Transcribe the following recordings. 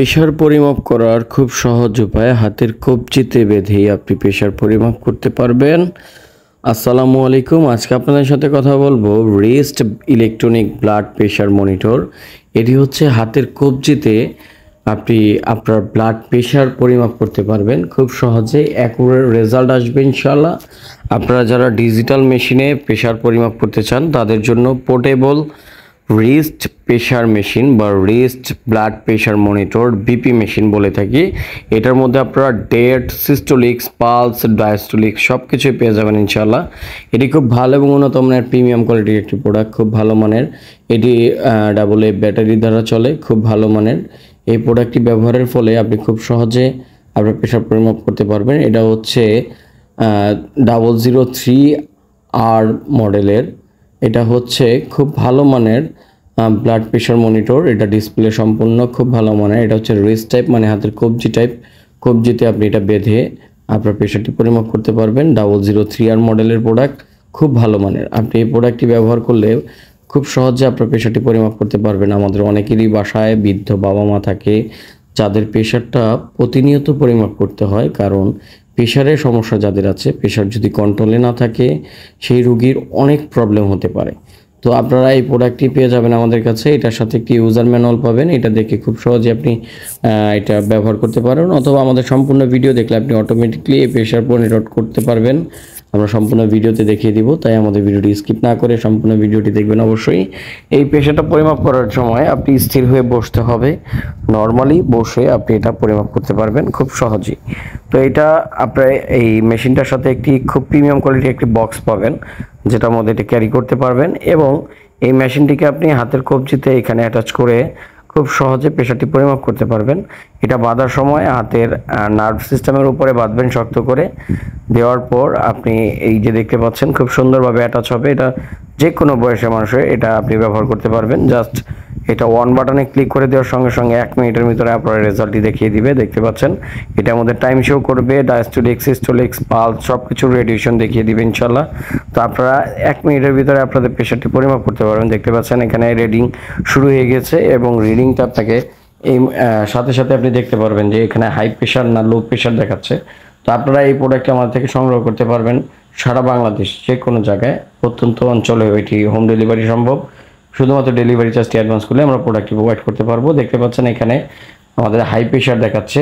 pressure পরিমাপ করার খুব সহজ উপায় হাতের কবজিতে বেঁধেই আপনি প্রেশার পরিমাপ করতে পারবেন আসসালামু আলাইকুম আজকে আপনাদের সাথে কথা বলবো wrist electronic blood pressure monitor এটি হচ্ছে হাতের কবজিতে আপনি আপনার ব্লাড প্রেশার পরিমাপ করতে পারবেন খুব সহজে অ্যাকুরেট রেজাল্ট আসবে ইনশাল্লাহ আপনারা যারা ডিজিটাল মেশিনে প্রেশার পরিমাপ করতে চান তাদের জন্য পোর্টেবল রিস্ট প্রেশার মেশিন বা wrist blood pressure monitor BP machine বলে থাকি এটার মধ্যে আপনারা ডেট সিস্টোলিক্স পালস ডায়াস্টোলিক সব কিছুই পেয়ে যাবেন ইনশাল্লাহ এটি খুব ভালো এবং উন্নত মানের প্রিমিয়াম কোয়ালিটির একটি প্রোডাক্ট খুব ভালো মানের এটি ডাবল এ ব্যাটারি দ্বারা চলে খুব ভালো মানের এই প্রোডাক্টটি ব্যবহারের ফলে আপনি খুব সহজে আপনার প্রেশার পরিমাপ করতে পারবেন এটা হচ্ছে ডাবল জিরো থ্রি আর মডেলের এটা হচ্ছে খুব ভালো মানের ব্লাড প্রেশার মনিটর এটা ডিসপ্লে সম্পূর্ণ খুব ভালো মানের এটা হচ্ছে রেস টাইপ মানে হাতের কবজি টাইপ কবজিতে আপনি এটা বেঁধে আপনার প্রেশারটি পরিমাপ করতে পারবেন ডাবল জিরো থ্রি আর মডেলের প্রোডাক্ট খুব ভালো মানের আপনি এই প্রোডাক্টটি ব্যবহার করলে খুব সহজে আপনার প্রেশারটি পরিমাপ করতে পারবেন আমাদের অনেকেরই বাসায় বৃদ্ধ বাবা মা থাকে যাদের প্রেশারটা প্রতিনিয়ত পরিমাপ করতে হয় কারণ প্রেশারের সমস্যা যাদের আছে প্রেশার যদি কন্ট্রোলে না থাকে সেই রুগীর অনেক প্রবলেম হতে পারে তো আপনারা এই প্রোডাক্টটি পেয়ে যাবেন আমাদের কাছে এটার সাথে একটি ইউজার ম্যানুয়াল পাবেন এটা দেখে খুব সহজে আপনি এটা ব্যবহার করতে পারেন অথবা আমাদের সম্পূর্ণ ভিডিও দেখলে আপনি অটোমেটিকলি এই প্রেশার পরিণত করতে পারবেন আমরা সম্পূর্ণ ভিডিওতে দেখিয়ে দিব তাই আমাদের ভিডিওটি স্কিপ না করে সম্পূর্ণ ভিডিওটি দেখবেন অবশ্যই এই পেশাটা পরিমাপ করার সময় আপনি স্থির হয়ে বসতে হবে নর্মালি বসে আপনি এটা পরিমাপ করতে পারবেন খুব সহজেই তো এটা আপনার এই মেশিনটার সাথে একটি খুব প্রিমিয়াম কোয়ালিটির একটি বক্স পাবেন যেটার মধ্যে এটা ক্যারি করতে পারবেন এবং এই মেশিনটিকে আপনি হাতের কবজিতে এখানে অ্যাটাচ করে খুব সহজে পেশাটি পরিমাপ করতে পারবেন এটা বাঁধার সময় হাতের নার্ভ সিস্টেমের উপরে বাঁধবেন শক্ত করে দেওয়ার পর আপনি এই যে দেখতে পাচ্ছেন খুব সুন্দরভাবে অ্যাটাচ হবে এটা যে কোনো বয়সের মানুষের এটা আপনি ব্যবহার করতে পারবেন জাস্ট এটা ওয়ান বাটনে ক্লিক করে দেওয়ার সঙ্গে সঙ্গে এক মিনিটের ভিতরে আপনার রেজাল্টটি দেখিয়ে দিবে দেখতে পাচ্ছেন এটা আমাদের টাইম শো করবে ডায়াস্টোলিক্স সিস্টোলিক্স পাল সব কিছু রেডিয়েশন দেখিয়ে দিবে ইনশাল্লাহ তো আপনারা এক মিনিটের ভিতরে আপনাদের প্রেশারটি পরিমাপ করতে পারবেন দেখতে পাচ্ছেন এখানে রিডিং শুরু হয়ে গেছে এবং রিডিংটা আপনাকে এই সাথে সাথে আপনি দেখতে পারবেন যে এখানে হাই প্রেশার না লো প্রেশার দেখাচ্ছে তো আপনারা এই প্রোডাক্ট আমাদের থেকে সংগ্রহ করতে পারবেন সারা বাংলাদেশ যে কোনো জায়গায় প্রত্যন্ত অঞ্চলে এটি হোম ডেলিভারি সম্ভব শুধুমাত্র ডেলিভারি চার্জটি অ্যাডভান্স করলে আমরা প্রোডাক্টটি প্রোভাইড করতে পারবো দেখতে পাচ্ছেন এখানে আমাদের হাই প্রেশার দেখাচ্ছে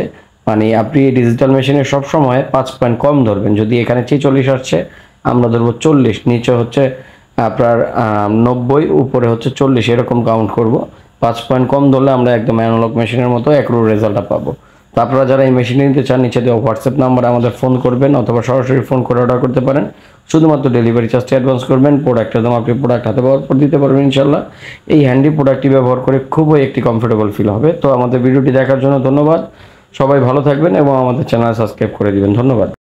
মানে আপনি এই ডিজিটাল মেশিনে সবসময় পাঁচ পয়েন্ট কম ধরবেন যদি এখানে ছেচল্লিশ আসছে আমরা ধরবো চল্লিশ নিচে হচ্ছে আপনার নব্বই উপরে হচ্ছে চল্লিশ এরকম কাউন্ট করব পাঁচ পয়েন্ট কম ধরলে আমরা একদম অ্যানোলক মেশিনের মতো একরো রেজাল্টটা পাবো আপনারা যারা এই মেশিন নিতে চান নিচে দেওয়া হোয়াটসঅ্যাপ নাম্বারে আমাদের ফোন করবেন অথবা সরাসরি ফোন করে অর্ডার করতে পারেন শুধুমাত্র ডেলিভারি চার্জটি অ্যাডভান্স করবেন প্রোডাক্ট একদম আপনি প্রোডাক্ট হাতে পাওয়ার পর দিতে পারবেন ইনশাল্লাহ এই হ্যান্ডি প্রোডাক্টটি ব্যবহার করে খুবই একটি কমফোর্টেবল ফিল হবে তো আমাদের ভিডিওটি দেখার জন্য ধন্যবাদ সবাই ভালো থাকবেন এবং আমাদের চ্যানেল সাবস্ক্রাইব করে দিবেন ধন্যবাদ